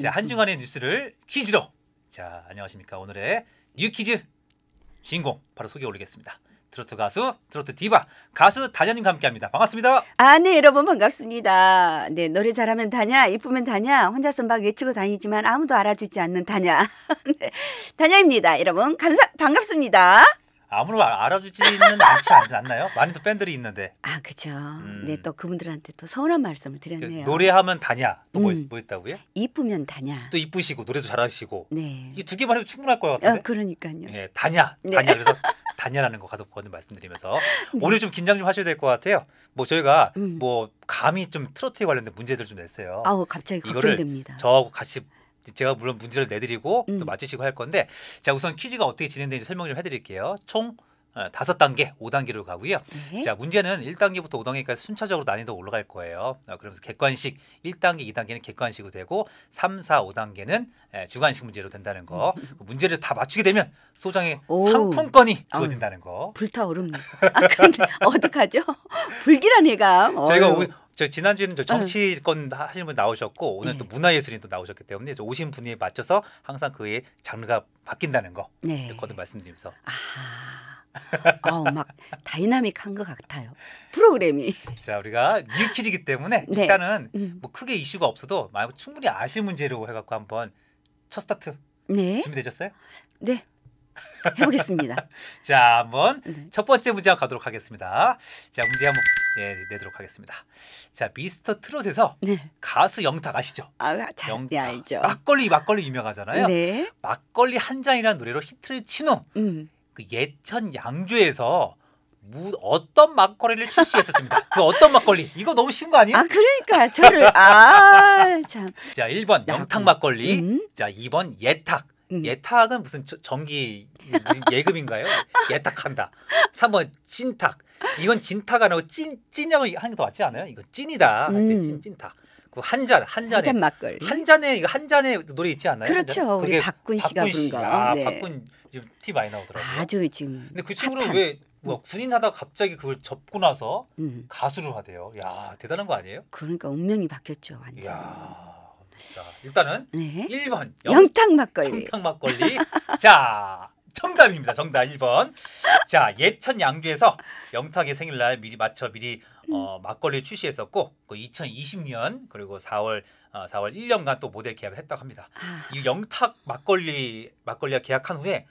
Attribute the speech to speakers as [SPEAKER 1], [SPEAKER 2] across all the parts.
[SPEAKER 1] 자, 한중간의 뉴스를 퀴즈로. 자, 안녕하십니까. 오늘의 뉴 퀴즈 주인공 바로 소개 올리겠습니다. 트로트 가수, 트로트 디바, 가수 다녀님과 함께합니다. 반갑습니다.
[SPEAKER 2] 아, 네, 여러분 반갑습니다. 네, 노래 잘하면 다냐, 이쁘면 다냐, 혼자 선박 외치고 다니지만 아무도 알아주지 않는 다냐. 네, 다냐입니다. 여러분 감사, 반갑습니다.
[SPEAKER 1] 아무나 알아주지는 않지 않나요? 많이 또 팬들이 있는데. 아 그죠. 음.
[SPEAKER 2] 네또 그분들한테 또 서운한 말씀을 그 드렸네요.
[SPEAKER 1] 노래하면 다냐 또 뭐, 음. 였다고요 뭐 이쁘면 다냐. 또 이쁘시고 노래도 잘하시고. 네. 이 두 개만 해도 충분할 것 아, 같은데. 어, 그러니까요. 예, 다냐, 네. 다냐 그래서 다냐라는 거 가서 먼 말씀드리면서 네. 오늘 좀 긴장 좀 하셔야 될 것 같아요. 뭐 저희가 음. 뭐 감히 좀 트로트에 관련된 문제들 좀 냈어요. 아우
[SPEAKER 2] 갑자기 걱정됩니다.
[SPEAKER 1] 저하고 같이 그 제가 물론 문제를 내드리고 음. 또 맞추시고 할 건데 자 우선 퀴즈가 어떻게 진행되는지 설명 좀 해드릴게요. 총 어, 다섯 단계, 오단계로 가고요. 네. 자, 문제는 일단계부터 오단계까지 순차적으로 난이도 올라갈 거예요. 어, 그러면서 객관식 일단계이단계는 객관식으로 되고 삼, 사, 오단계는 예, 주관식 문제로 된다는 거. 음. 그 문제를 다 맞추게 되면 소장의 오. 상품권이 아, 주어진다는 거.
[SPEAKER 2] 불타오릅니다. 아, 근데 어떡하죠? 불길한 예감. 저희가
[SPEAKER 1] 오저 지난주에는 저 네. 정치권 하신분 나오셨고 오늘 또 네. 문화예술인 또 나오셨기 때문에 오신 분에 맞춰서 항상 그의 장르가 바뀐다는 거 네. 거듭 말씀드리면서 아, 아 어, 막 다이나믹한 것 같아요 프로그램이 자 우리가 뉴퀴즈이기 때문에 네. 일단은 음. 뭐 크게 이슈가 없어도 충분히 아실 문제로 해갖고 한번 첫 스타트 네. 준비되셨어요? 네 해보겠습니다 자 한번 네. 첫 번째 문제 가도록 하겠습니다 자 문제 한번 예, 내도록 하겠습니다. 자, 미스터 트롯에서 네. 가수 영탁 아시죠? 아, 아 잘영 네, 알죠. 막걸리 막걸리 유명하잖아요. 네. 막걸리 한 잔이라는 노래로 히트를 친후 음. 그 예천 양주에서 무, 어떤 막걸리를 출시했었습니다. 그 어떤 막걸리? 이거 너무 쉬운 거 아니에요? 아,
[SPEAKER 2] 그러니까 저를 아, 참.
[SPEAKER 1] 자, 1번 영탁 음. 막걸리. 음? 자, 2번 예탁. 음. 예탁은 무슨 전기 예금인가요? 예탁한다. 3번 진탁 이건 진타가 아니고 찐 찐형이 하는 게 더 맞지 않아요? 이거 찐이다. 음. 찐 찐타. 그 한잔한 잔에 한잔막걸한 잔에 이거 한 잔에 노래 있지 않아요 그렇죠. 우리 박군 씨가 부 거. 아, 네. 박군 지금 티 많이 나오더라고요.
[SPEAKER 2] 아주 지금.
[SPEAKER 1] 근데 그 친구는 왜 뭐, 군인 하다가 갑자기 그걸 접고 나서 음. 가수를 하대요. 야 대단한 거 아니에요?
[SPEAKER 2] 그러니까 운명이 바뀌었죠 완전.
[SPEAKER 1] 야. 자, 일단은 네. 1번 영, 탕
[SPEAKER 2] 막걸리. 영탕
[SPEAKER 1] 막걸리. 자, 정답입니다. 정답 1번. 자, 예천 양주에서 영탁의 생일날 미리 맞춰 미리 어, 막걸리 출시했었고 그 2020년 그리고 4월 어, 4월 1년간 또 모델 계약을 했다고 합니다. 아. 이 영탁 막걸리 막걸리와 계약한 후에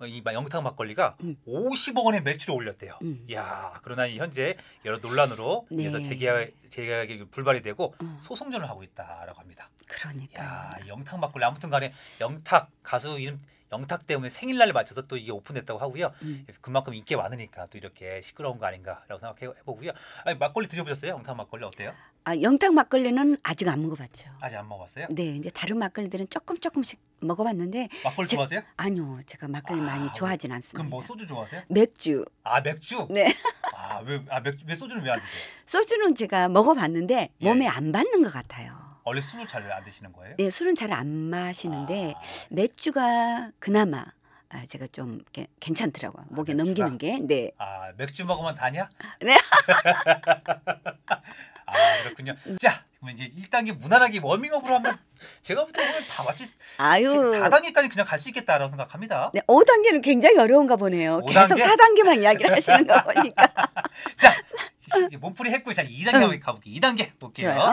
[SPEAKER 1] 어, 이 영탁 막걸리가 음. 50억 원의 매출을 올렸대요. 음. 야 그러나 현재 여러 논란으로 그래서 네. 재계약 재계약이 불발이 되고 음. 소송전을 하고 있다라고 합니다. 그러니까. 야 영탁 막걸리 아무튼간에 영탁 가수 이름 영탁 때문에 생일날을 맞춰서 또 이게 오픈됐다고 하고요. 음. 예, 그만큼 인기가 많으니까 또 이렇게 시끄러운 거 아닌가라고 생각해 보고요. 아니, 막걸리 드셔보셨어요? 영탁 막걸리 어때요?
[SPEAKER 2] 아, 영탁 막걸리는 아직 안 먹어봤죠.
[SPEAKER 1] 아직 안 먹어봤어요? 네,
[SPEAKER 2] 이제 다른 막걸리들은 조금 조금씩 먹어봤는데. 막걸리 제, 좋아하세요? 아니요, 제가 막걸리 아, 많이 뭐 좋아하진 않습니다. 그럼 뭐 소주 좋아하세요? 맥주.
[SPEAKER 1] 아 맥주? 네. 아왜아 아, 맥주 왜 소주는 왜 안 드세요?
[SPEAKER 2] 소주는 제가 먹어봤는데 몸에 예. 안 받는 것
[SPEAKER 1] 같아요. 원래 술을 잘안 드시는 거예요? 네, 술은
[SPEAKER 2] 잘 안 마시는데 아. 맥주가 그나마 아, 제가 좀 게, 괜찮더라고요. 목에 아, 넘기는 게. 네.
[SPEAKER 1] 아, 맥주 먹으면 다냐? 네. 아, 그렇군요. 자, 그러면 이제 1단계 무난하게 워밍업으로 한번 제가 볼 때는 다 마치 아유. 4단계까지 그냥 갈 수 있겠다라고 생각합니다. 네,
[SPEAKER 2] 5단계는 굉장히 어려운가 보네요. 5단계? 계속 4단계만 이야기를 하시는 거 보니까.
[SPEAKER 1] 자, 몸풀이 했고 자, 2단계 한번 가볼게요. 2단계 볼게요. 좋아요.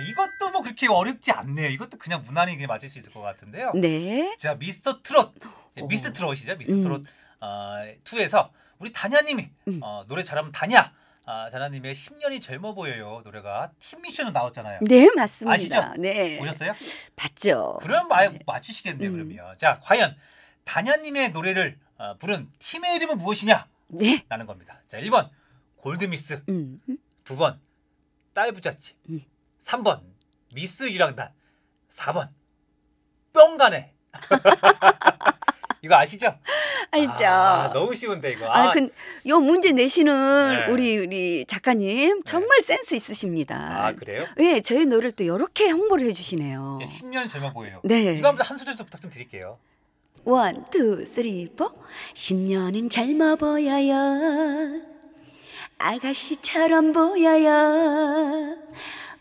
[SPEAKER 1] 이것도 뭐 그렇게 어렵지 않네요. 이것도 그냥 무난히 그냥 맞을 수 있을 것 같은데요. 네. 자, 미스터 트롯. 어. 미스 트롯이죠. 미스 음. 트롯 어, 2에서 우리 다냐님이 음. 어, 노래 잘하면 다냐. 아, 다냐님의 10년이 젊어 보여요 노래가 팀 미션으로 나왔잖아요. 네 맞습니다. 아시죠?
[SPEAKER 2] 네 보셨어요?
[SPEAKER 1] 봤죠. 그럼 아, 네. 맞추시겠네요 음. 그러면 자 과연 다냐님의 노래를 어, 부른 팀의 이름은 무엇이냐? 네. 라는 겁니다. 자 1번 골드미스, 음. 2번 딸부잣집, 음. 3번 미스 유랑단 4번 뿅가네 이거 아시죠?
[SPEAKER 2] 알죠. 아, 너무 쉬운데 이거. 아, 아. 근요 문제 내시는 네. 우리 우리 작가님 네. 정말 네. 센스 있으십니다. 아 그래요? 예, 네, 저희 노래를 또 이렇게 홍보를 해주시네요.
[SPEAKER 1] 10년 젊어 보여요. 네. 이거 한번 한 소절 좀 부탁 좀 드릴게요.
[SPEAKER 2] 원, 투, 쓰리, 포. 10년은 젊어 보여요. 아가씨처럼 보여요.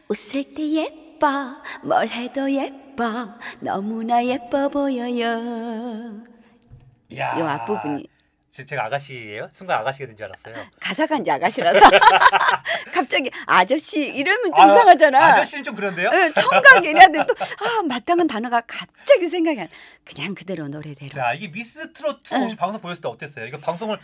[SPEAKER 2] 웃을 때 예뻐 뭘 해도 예뻐 너무나 예뻐 보여요
[SPEAKER 1] 야. 요 앞부분이 제가 아가씨예요? 순간 아가씨가 된 줄 알았어요.
[SPEAKER 2] 가사가 이제 아가씨라서 갑자기
[SPEAKER 1] 아저씨 이러면 좀 아, 이상하잖아. 아저씨는 좀 그런데요?
[SPEAKER 2] 응, 예, 청각 얘네한테 또아 마땅한 단어가 갑자기 생각이 안.
[SPEAKER 1] 그냥 그대로 노래대로. 자 이게 미스 트로트 응. 예. 방송 보였을 때 어땠어요? 이거 방송을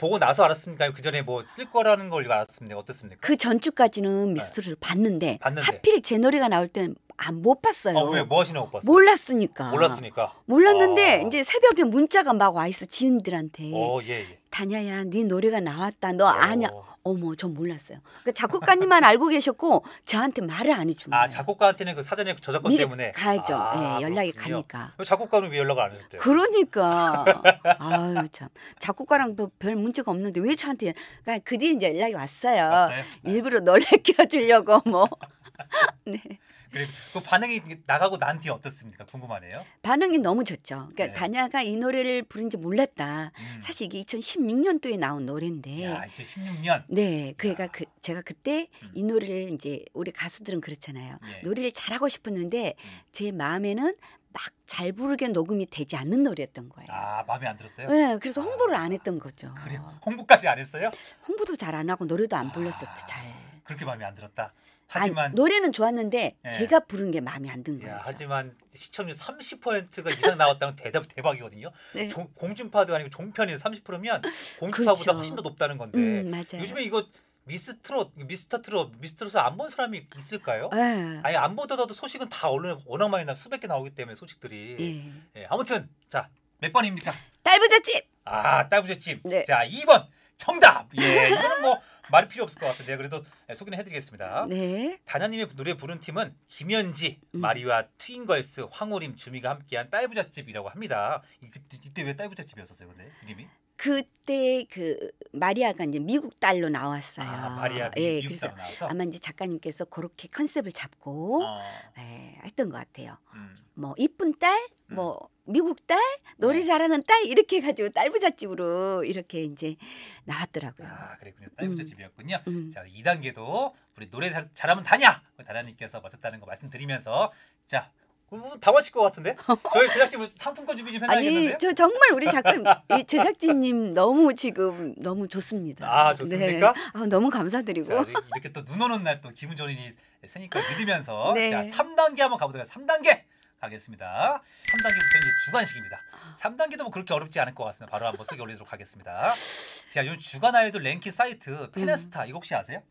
[SPEAKER 1] 보고 나서 알았습니까? 그 전에 뭐 쓸 거라는 걸 알았습니다. 어떻습니까? 그
[SPEAKER 2] 전주까지는 미스터리을 네. 봤는데, 봤는데, 하필 제 노래가 나올 때는 안못 봤어요. 아, 왜뭐 하시나 못 봤어요? 몰랐으니까. 몰랐으니까. 몰랐는데 아. 이제 새벽에 문자가 막 와 있어 지인들한테. 어, 예, 예. 다냐야 네 노래가 나왔다 너 어. 아냐 어머 전 몰랐어요. 그러니까 작곡가님만 알고 계셨고 저한테 말을 안 해준
[SPEAKER 1] 아, 거예요. 아 작곡가한테는 그 사전에 그 저작권 때문에 가죠. 아,
[SPEAKER 2] 예, 연락이 가니까.
[SPEAKER 1] 작곡가는 왜 연락 안 해줬대요?
[SPEAKER 2] 그러니까 아유 참 작곡가랑 별, 뭐 별 문제가 없는데 왜 저한테 그러니까 그 뒤에 이제 연락이 왔어요. 왔어요? 네. 일부러 네. 놀래켜 주려고 뭐
[SPEAKER 1] 네. 그리고 그 반응이 나가고 난 뒤 어떻습니까? 궁금하네요.
[SPEAKER 2] 반응이 너무 좋죠. 그러니까 네. 다냐가 이 노래를 부른지 몰랐다. 음. 사실 이게 2016년도에 나온 노래인데. 야,
[SPEAKER 1] 2016년.
[SPEAKER 2] 네, 그애가 그러니까 그 제가 그때 음. 이 노래를 이제 우리 가수들은 그렇잖아요. 네. 노래를 잘하고 싶었는데 음. 제 마음에는 막 잘 부르게 녹음이 되지 않는
[SPEAKER 1] 노래였던 거예요. 아 마음에 안 들었어요? 네, 그래서
[SPEAKER 2] 홍보를 아, 안 했던 거죠.
[SPEAKER 1] 그래요? 홍보까지 안 했어요?
[SPEAKER 2] 홍보도 잘 안 하고 노래도 안 아, 불렀었죠. 잘.
[SPEAKER 1] 그렇게 마음에 안 들었다. 하지만 아니, 노래는
[SPEAKER 2] 좋았는데 예. 제가 부른 게 마음에 안든
[SPEAKER 1] 예, 거예요. 하지만 시청률 30%가 이상 나왔다는 대답 대박이거든요. 네. 종, 공중파도 아니고 종편이 30%면 공중파보다 그렇죠. 훨씬 더 높다는 건데 음, 요즘에 이거 미스 트롯, 미스터 트롯, 미스 트롯 을안 본 사람이 있을까요? 에. 예. 아니 안 보더라도 소식은 다 언론에 워낙 많이 나 수백 개 나오기 때문에 소식들이. 예. 예, 아무튼 자 몇 번입니까?
[SPEAKER 2] 딸부잣집.
[SPEAKER 1] 아 딸부잣집. 네. 자 2번 정답. 예 이거는 뭐 말이 필요 없을 것 같은데 그래도 네, 소개는 해드리겠습니다. 네. 다나님의 노래 부른 팀은 김현지, 음. 마리와 트윈걸스, 황오림, 주미가 함께한 딸부잣집이라고 합니다. 이, 그, 때왜 딸부잣집이었었어요, 근데 이름이?
[SPEAKER 2] 그때 그 마리아가 이제 미국 딸로 나왔어요. 아, 마리아 미, 예, 그래서 나와서? 아마 이제 작가님께서 그렇게 컨셉을 잡고 어. 예, 했던 것 같아요. 음. 뭐 이쁜 딸, 음. 뭐 미국 딸, 노래 잘하는 네. 딸 이렇게 해 가지고 딸 부잣집으로 이렇게 이제 나왔더라고요. 아,
[SPEAKER 1] 그랬군요. 딸 음. 부잣집이었군요. 음. 자, 2단계도 우리 노래 잘, 잘하면 다냐. 뭐 다냐 님께서 맞췄다는 거 말씀드리면서 자, 뭐 다 마실 것 같은데? 저희 제작진 상품권 준비 좀해놔야겠는데 아니, 저 정말 우리 작가
[SPEAKER 2] 제작진님 너무 지금 너무 좋습니다. 아, 좋습니까? 네. 아, 너무 감사드리고. 자,
[SPEAKER 1] 이렇게 또 눈 오는 날 또 기분 좋은 일이 생니까 믿으면서 네. 자, 3단계 한번 가보도록 하겠습니다. 3단계 하겠습니다. 3단계부터 이제 주간식입니다. 3단계도 뭐 그렇게 어렵지 않을 것 같습니다. 바로 한번 소개 올리도록 하겠습니다. 자, 요 주간 아이돌 랭킹 사이트 페네스타 음. 이거 혹시 아세요?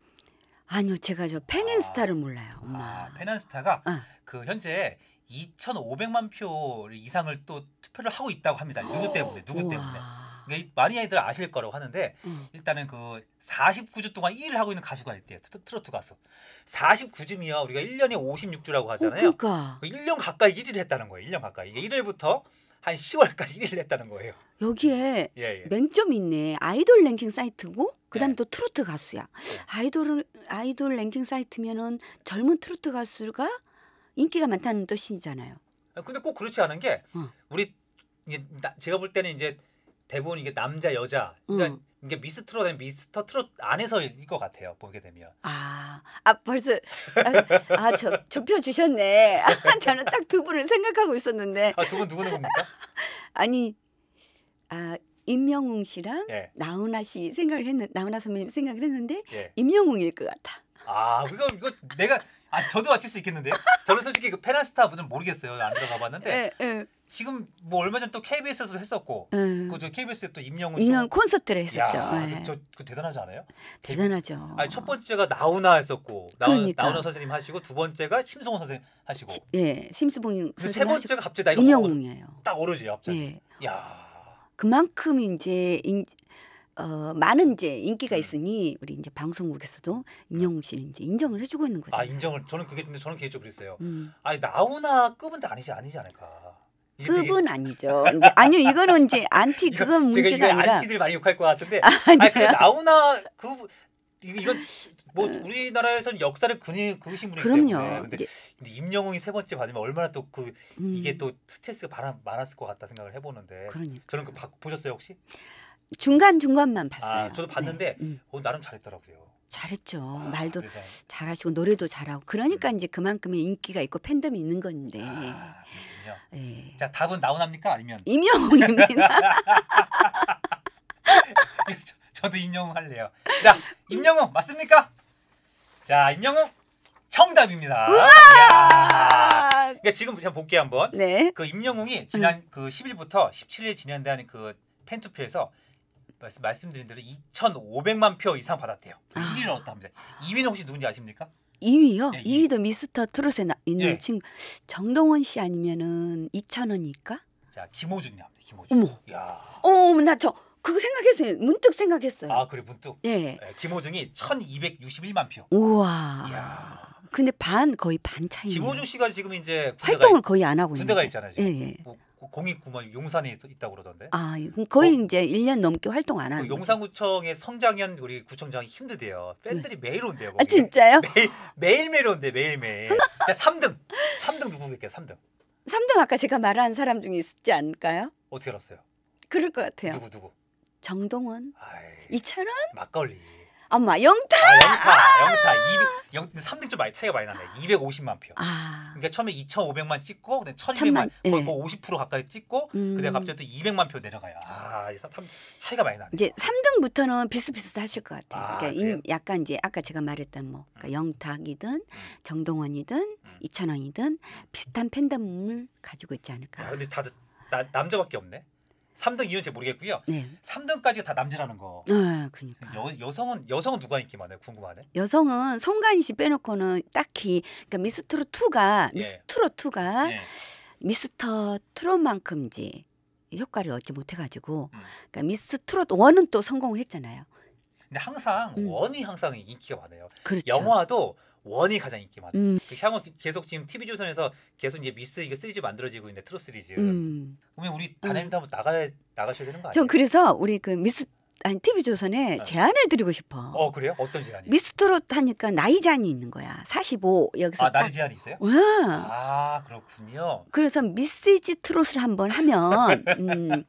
[SPEAKER 2] 아니요, 제가 저 페넨스타를 아, 몰라요. 아, 엄마. 아,
[SPEAKER 1] 페넨스타가 어. 그 현재 2,500만 표 이상을 또 투표를 하고 있다고 합니다. 누구 어. 때문에? 누구 때문에? 많이 아이들 아실 거라고 하는데 음. 일단은 그 49주 동안 일을 하고 있는 가수가 있대요. 트로트 가수. 49주면 우리가 1년에 56주라고 어, 하잖아요. 오, 그러니까. 1년 그 가까이 일을 했다는 거예요. 1년 가까이. 이게 1월부터 한 10월까지 일을 했다는 거예요.
[SPEAKER 2] 여기에 예, 예. 맹점이 있네. 아이돌 랭킹 사이트고 그다음에 예. 또 트로트 가수야. 예. 아이돌 아이돌 랭킹 사이트면은 젊은 트로트 가수가 인기가 많다는 뜻이잖아요.
[SPEAKER 1] 아, 근데 꼭 그렇지 않은 게 어. 우리 어. 제가 볼 때는 이제 대부분 이게 남자 여자 그러니까 음. 이게 미스 트롯 아니 미스터 트롯 안에서일 것 같아요 보게 되면
[SPEAKER 2] 아, 아 벌써 아저 아, 아 좁혀 주셨네 아, 저는 딱 두 분을 생각하고 있었는데 아, 두 분 누구 누구니까 아니 아 임영웅 씨랑 예. 나훈아 씨 생각을 했는 나훈아 선배님 생각을 했는데 예. 임영웅일 것 같아
[SPEAKER 1] 아 그거 이거 내가 아 저도 맞힐 수 있겠는데요? 저는 솔직히 그 페라스타 분은 모르겠어요. 안 들어가봤는데 예, 예. 지금 뭐 얼마 전 또 KBS에서 도 했었고 음. 예. 그저 KBS에 또 임영웅 임영 콘서트를 했었죠. 야, 그 네. 저, 그 대단하지 않아요? 대단하죠. 아니, 첫 번째가 나훈아 했었고 나훈, 그러니까. 나훈아 선생님 하시고 두 번째가 심수훈 선생 님 하시고 시,
[SPEAKER 2] 예 심수봉 선생 세 번째가 갑자기 나 임영웅이에요.
[SPEAKER 1] 딱 오르지 갑자기. 예. 야
[SPEAKER 2] 그만큼 이제 인, 어, 많은 이제 인기가 음. 있으니 우리 이제 방송국에서도 음. 임영웅 씨를 이제 인정을 해주고 있는
[SPEAKER 1] 거죠. 아 인정을 저는 그게 근데 저는 개인적으로 그랬어요. 음. 아니 나훈아 급은 아니지 아니지 않을까. 급은 아니죠. 이제,
[SPEAKER 2] 아니요, 이거는 이제 안티 그건 문제가 제가 아니라 안티들
[SPEAKER 1] 많이 욕할 것 같은데. 아, 아니 근데 나훈아 그 이건 뭐우리나라에선 역사를 그니 그으신 분이기 그럼요. 근데, 근데 임영웅이 세 번째 받으면 얼마나 또 그 이게 음. 또 스트레스가 많았을 것 같다 생각을 해보는데 그러니까. 저는 그 바, 보셨어요 혹시?
[SPEAKER 2] 중간 중간만 아, 봤어요.
[SPEAKER 1] 아, 저도 봤는데 네. 어, 나름 잘했더라고요.
[SPEAKER 2] 잘했죠. 아, 말도 그래서. 잘하시고 노래도 잘하고 그러니까 음. 이제 그만큼의 인기가 있고 팬덤이 있는 건데. 아,
[SPEAKER 1] 네. 자 답은 나훈합니까 아니면 임영웅입니다. 저도 임영웅 할래요. 자 임영웅 맞습니까? 자 임영웅 정답입니다. 그러니까 지금 제가 볼게 한번. 네. 그 임영웅이 지난 음. 그 10일부터 17일 진행된 그 팬투표에서 말씀, 말씀드린 대로 2,500만 표 이상 받았대요. 1위를 아. 얻었다 합니다. 2위는 혹시 누군지 아십니까?
[SPEAKER 2] 2위요? 네, 예, 2위. 도 미스터 트롯에 나, 있는 네. 예. 친구 정동원 씨 아니면은 2 0 0 0원이니까자 김호준이 합니다. 김호준. 어머. 야. 어머 나저 그거 생각했어요. 문득 생각했어요. 아 그래 문득. 예. 네.
[SPEAKER 1] 김호중이 1,261만 표.
[SPEAKER 2] 우와. 야 근데 반 거의 반 차이. 김호중
[SPEAKER 1] 씨가 지금 이제 활동을 있, 거의 안 하고 있는. 군대가 있잖아요. 예, 예. 뭐 공익구먼 용산에 있, 다고 그러던데. 아,
[SPEAKER 2] 예. 거의 어? 이제 1년 넘게 활동 안 하는. 그
[SPEAKER 1] 용산구청의 성장현 우리 구청장이 힘드대요. 팬들이 왜? 네. 매일 온대요. 거기. 아, 진짜요? 매일 매일 매일 온대 매일 매일. 자, 3등 3등 누구겠게요? 3등.
[SPEAKER 2] 3등 아까 제가 말한 사람 중에 있지 않을까요? 어떻게 알았어요? 그럴 것 같아요. 누구 누구? 정동원, 아이, 이찬원, 막걸리. 엄마 영타. 아,
[SPEAKER 1] 영타, 아~ 영타. 200, 영, 3등 좀 많이 차이가 많이 나네. 250만 표. 아~ 그러니까 처음에 2,500만 찍고, 근데 1,200만 네. 거의 예. 뭐50% 가까이 찍고, 음. 근데 갑자기 또 200만 표 내려가요. 아, 참 차이가 많이 나네. 이제
[SPEAKER 2] 3등부터는 비슷비슷하실 것 같아요. 아, 그러니까 인, 약간 이제 아까 제가 말했던 뭐 그러니까 음. 영탁이든 음. 정동원이든 음. 이찬원이든 음. 비슷한 팬덤을 가지고 있지 않을까.
[SPEAKER 1] 아, 근데 다들 나, 남자밖에 없네. 3등 이유는 잘 모르겠고요. 네. 3등까지 다 남자라는 거. 아, 그러니까. 여, 성은 여성은 누가 인기 많아요? 궁금하네.
[SPEAKER 2] 여성은 송가인 씨 빼놓고는 딱히 그러니까 미스트롯 투가 예. 미스트롯 투가 예. 미스터 트롯만큼지 효과를 얻지 못해가지고 음. 그러니까 미스 트롯 원은 또 성공을 했잖아요.
[SPEAKER 1] 근데 항상 음. 원이 항상 인기가 많아요. 그렇죠. 영화도 원이 가장 인기 많아요. 음. 그 향후 계속 지금 TV 조선에서 계속 이제 미스 이거 시리즈 만들어지고 있는데 트롯 시리즈. 음. 그러면 우리 단행도 음. 한번 나가 나가셔야 되는 거 아니에요? 전 그래서
[SPEAKER 2] 우리 그 미스 아니 TV 조선에 네. 제안을 드리고 싶어. 어 그래요? 어떤 제안이? 미스트롯 하니까 나이 제한이 있는 거야. 45 여기서. 아 나이 제한이 있어요? 와.
[SPEAKER 1] 아 그렇군요.
[SPEAKER 2] 그래서 미시지 트롯을 한번 하면 음,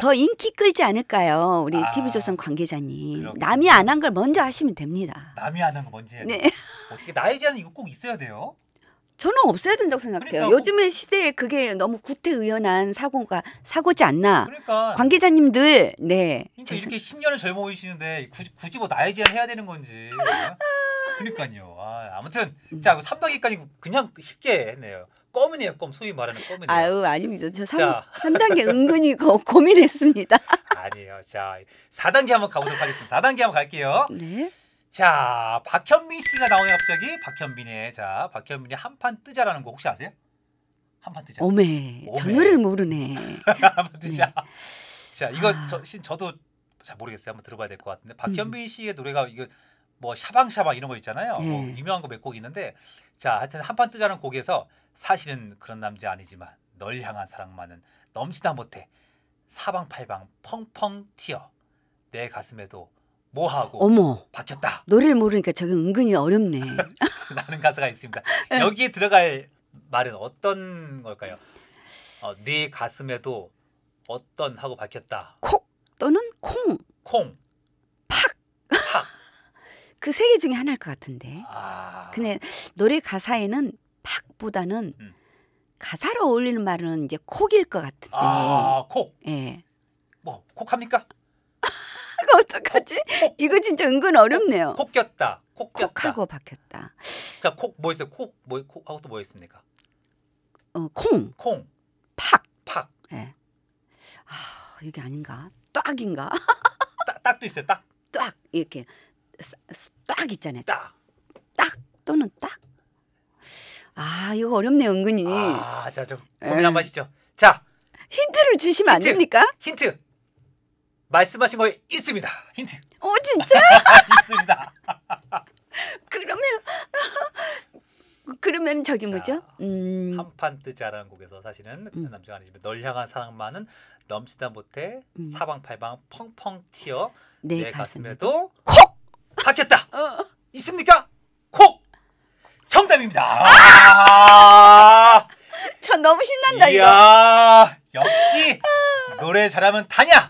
[SPEAKER 2] 더 인기 끌지 않을까요, 우리 아, TV 조선 관계자님. 그렇군요. 남이 안 한 걸 먼저 하시면 됩니다.
[SPEAKER 1] 남이 안한거 먼저 해야 돼. 네. 어떻게 나이 제한 이거 꼭 있어야 돼요?
[SPEAKER 2] 저는 없어야 된다고 생각해요. 그러니까 뭐 요즘의 시대에 그게 너무 구태의연한 사고가 사고지 않나. 그러니까 관계자님들 네. 그러니까 이렇게
[SPEAKER 1] 10년을 젊어 보이시는데 굳이, 굳이 뭐 나이 제한 해야 되는 건지. 그러니까요. 아, 무튼자 음. 3단계까지 그냥 쉽게 했네요. 껌이네요, 껌. 소위 말하는 껌이네요. 아유, 아닙니다. 저 3, 3단계 은근히
[SPEAKER 2] 거, 고민했습니다.
[SPEAKER 1] 아니에요. 자, 4단계 한번 가보도록 하겠습니다. 4단계 한번 갈게요. 네. 자, 박현빈 씨가 나오네 갑자기. 박현빈의 자, 박현빈의 한판 뜨자라는 거 혹시 아세요?
[SPEAKER 2] 한판 뜨자. 오메, 오메. 전혀를 모르네.
[SPEAKER 1] 한판 뜨자. 네. 자, 이거 아. 저, 저도 잘 모르겠어요. 한번 들어봐야 될 것 같은데 음. 박현빈 음. 씨의 노래가 이거 뭐 샤방샤방 이런 거 있잖아요. 네. 뭐 예. 유명한 거 몇 곡 있는데 자, 하여튼 한판 뜨자는 곡에서 사실은 그런 남자 아니지만 널 향한 사랑만은 넘치다 못해 사방팔방 펑펑 튀어 내 가슴에도 뭐하고 어머.
[SPEAKER 2] 바뀌었다. 노래를 모르니까 저게 은근히 어렵네. 나는
[SPEAKER 1] 가사가 있습니다. 네. 여기에 들어갈 말은 어떤 걸까요? 어, 네 가슴에도 어떤 하고 바뀌었다. 콕 또는 콩. 콩.
[SPEAKER 2] 팍. 팍. 그 세 개 중에 하나일 것 같은데. 아... 근데 노래 가사에는 팍보다는 음. 가사로 어울리는 말은 이제 콕일 것 같은데. 아, 콕. 예. 뭐 콕합니까? 이거 어떡하지? 이거 진짜 은근 어렵네요. 콕 꼈다.
[SPEAKER 1] 콕 꼈다. 콕하고
[SPEAKER 2] 박혔다.
[SPEAKER 1] 그러니까 콕 뭐 있어요? 콕뭐 콕하고 또 뭐 있습니까?
[SPEAKER 2] 어, 콩. 콩. 팍. 팍. 예. 네. 아, 이게 아닌가? 딱인가? 딱, 딱도 있어요. 딱. 딱 이렇게 딱 있잖아요. 딱. 딱 또는 딱. 아, 이거 어렵네요, 은근히. 아, 자, 좀 예. 고민 한번 하시죠. 자. 힌트를 주시면 힌트, 안
[SPEAKER 1] 됩니까? 힌트. 말씀하신 거에 있습니다. 힌트.
[SPEAKER 2] 오 어, 진짜? 있습니다. 그러면 그러면 저기 뭐죠?
[SPEAKER 1] 음. 한판 뜨자라는 곡에서 사실은 음. 남자가 아니지만 널 향한 사랑만은 넘치다 못해 음. 사방팔방 펑펑 튀어 내, 내 가슴에도, 콕 박혔다. 어. 있습니까? 콕 정답입니다. 아! 저 너무 신난다 이야, 이거. 역시 아. 노래 잘하면 다냐.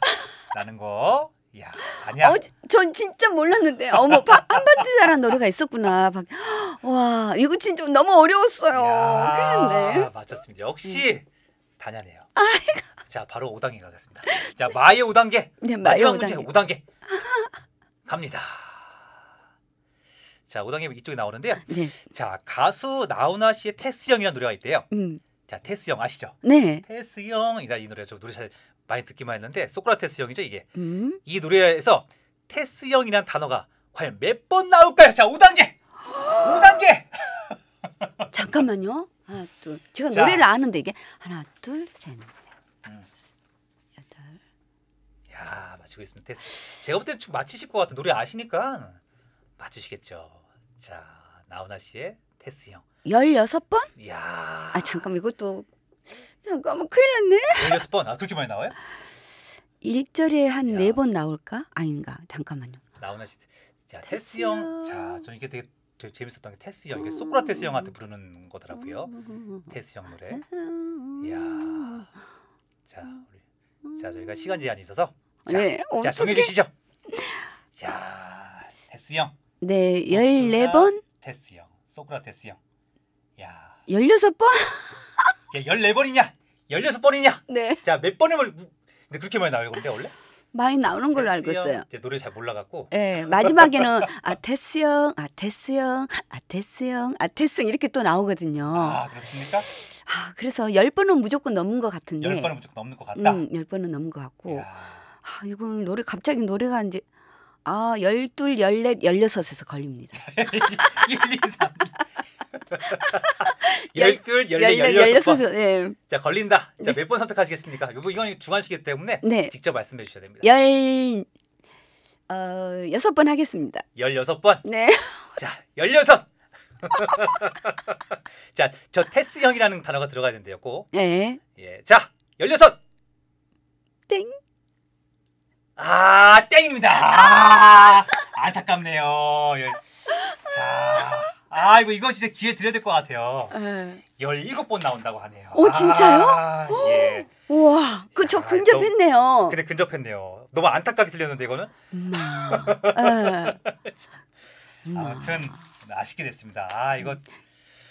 [SPEAKER 1] 라는 거. 야, 아니야. 어, 전 진짜
[SPEAKER 2] 몰랐는데. 어머, 한반도자란 노래가 있었구나. 박, 와, 이거 진짜 너무 어려웠어요. 큰일네.
[SPEAKER 1] 맞췄습니다. 역시 다냐네요. 음. 아, 자, 바로 5단계 가겠습니다. 자, 마의 5단계. 네, 마의 마지막 5단계. 문제 5단계. 갑니다. 자, 5단계 이쪽에 나오는데요. 네. 자, 가수 나훈아 씨의 테스 형이라는 노래가 있대요. 음. 자, 테스 형 아시죠? 네. 테스 형이 노래 저 노래 잘 많이 듣기만 했는데 소크라테스 형이죠 이게 음? 이 노래에서 테스 형이란 단어가 과연 몇 번 나올까요? 자 5단계 5단계 잠깐만요
[SPEAKER 2] 하나 둘 제가 노래를 아는데 이게 하나 둘셋 음.
[SPEAKER 1] 여덟 야 맞히고 있습니다 테스 제가 볼 때는 좀 맞히실 것 같은 노래 아시니까 맞추시겠죠자 나훈아 씨의 테스
[SPEAKER 2] 형1 6 번? 야. 아 잠깐 만 이것도 잠깐만 큰일
[SPEAKER 1] 났네. 16번. 아 그렇게 많이 나와요?
[SPEAKER 2] 1절에 한 네 번 나올까? 아닌가. 잠깐만요.
[SPEAKER 1] 나오나 씨. 자, 테스 형. 자, 저 이게 되게 되 재밌었던 게 테스 형. 이게 소크라테스 형한테 부르는 거더라고요. 테스 형 노래. 야 자, 우리 자, 저희가 시간 제한이 있어서 자, 네, 자 정해 주시죠. 자, 테스 형. 네, 14번. 테스 형. 소크라테스 형.
[SPEAKER 2] 야. 16번?
[SPEAKER 1] 야, 예, 14번이냐? 16번이냐? 네. 자, 몇 번을 근데 그렇게 많이 나와요. 근데 원래?
[SPEAKER 2] 많이 나오는 걸로 알고 있어요.
[SPEAKER 1] 이제 노래 잘 몰라갖고. 네, 마지막에는
[SPEAKER 2] 아 테스형, 아 테스형, 아 테스형, 아 테스형 이렇게 또 나오거든요. 아 그렇습니까? 아 그래서 열 번은 무조건 넘은 것 같은데. 열 번은 무조건 넘는 것 같다. 음, 열 번은 넘은 것 같고. 이야. 아 이건 노래 갑자기 노래가 이제 아 열둘 열넷 열여섯에서 걸립니다. 일, 이, 삼,
[SPEAKER 1] 열둘, 열네, 열여섯 예. 자 걸린다. 자몇번 네. 선택하시겠습니까? 요거 뭐 이건 중간식이기 때문에 네. 직접 말씀해 주셔야 됩니다.
[SPEAKER 2] 열 어, 여섯 번 하겠습니다.
[SPEAKER 1] 열여섯 번. 네. 자 열여섯. 자, 저 테스 형이라는 단어가 들어가야 된대요, 꼭. 예. 예. 자, 열여섯. 땡. 아, 땡입니다. 아, 안타깝네요. 자. 아 이거 이거 진짜 기회 드려야 될 것 같아요. 네. 17번 나온다고 하네요.
[SPEAKER 2] 오 진짜요? 아, 예. 우와, 그저 아, 근접했네요.
[SPEAKER 1] 너 근데 근접했네요. 너무 안타깝게 들렸는데 이거는. 음. 네. 음. 아무튼 아쉽게 됐습니다. 아 음. 이거.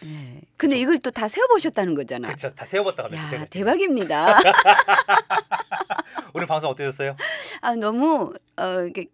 [SPEAKER 2] 네. 근데 이걸 또 다 세워보셨다는 거잖아. 그렇죠.
[SPEAKER 1] 다 세워봤다고 하면 야,
[SPEAKER 2] 대박입니다.
[SPEAKER 1] 오늘 방송 어떠셨어요?
[SPEAKER 2] 아 너무 어,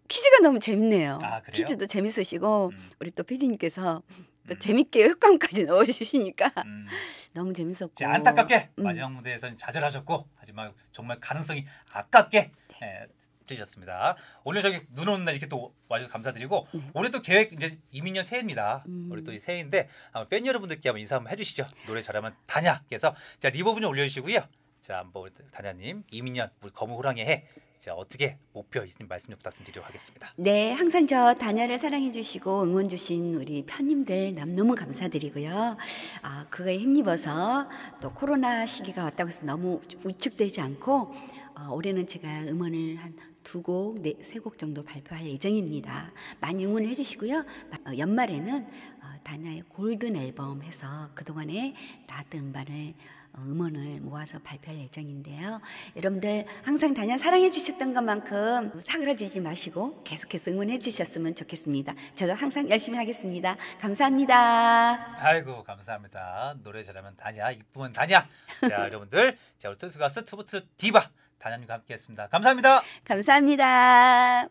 [SPEAKER 2] 퀴즈가 너무 재밌네요. 아, 퀴즈도 재밌으시고 음. 우리 또 PD님께서 또 음. 재밌게 과음까지 넣어주시니까 음. 너무 재밌었고 안타깝게
[SPEAKER 1] 음. 마지막 무대에서는 좌절하셨고 하지만 정말 가능성이 아깝게 네. 예, 되셨습니다. 오늘 저기 눈 오는 날 이렇게 또 와주셔서 감사드리고 네. 올해 또 계획 이제 이민년 새해입니다. 음. 우리 또 새해인데 팬 여러분들께 한번 인사 한번 해주시죠. 노래 잘하면 다냐께서 자 리버브 좀 올려주시고요. 자 한번 다냐님 이민년 우리 거무호랑의 해 자, 어떻게 목표 있으면 말씀 좀 부탁드리도록 하겠습니다.
[SPEAKER 2] 네, 항상 저 단열을 사랑해 주시고 응원 주신 우리 편님들 너무 감사드리고요. 아, 그거에 힘입어서 또 코로나 시기가 왔다고 해서 너무 우측되지 않고 어, 올해는 제가 음원을 한 두 곡, 네, 세 곡 정도 발표할 예정입니다. 많이 응원해 주시고요. 어, 연말에는 다냐의 골든 앨범 해서 그동안의 나왔던 음반을 어, 음원을 모아서 발표할 예정인데요. 여러분들 항상 다냐 사랑해 주셨던 것만큼 사그라지지 마시고 계속해서 응원해 주셨으면 좋겠습니다. 저도 항상 열심히 하겠습니다. 감사합니다.
[SPEAKER 1] 아이고 감사합니다. 노래 잘하면 다냐 이쁘면 다냐. 자 여러분들 자 우리 투수 가스 투보트 디바 다냐님과 함께했습니다. 감사합니다.
[SPEAKER 2] 감사합니다.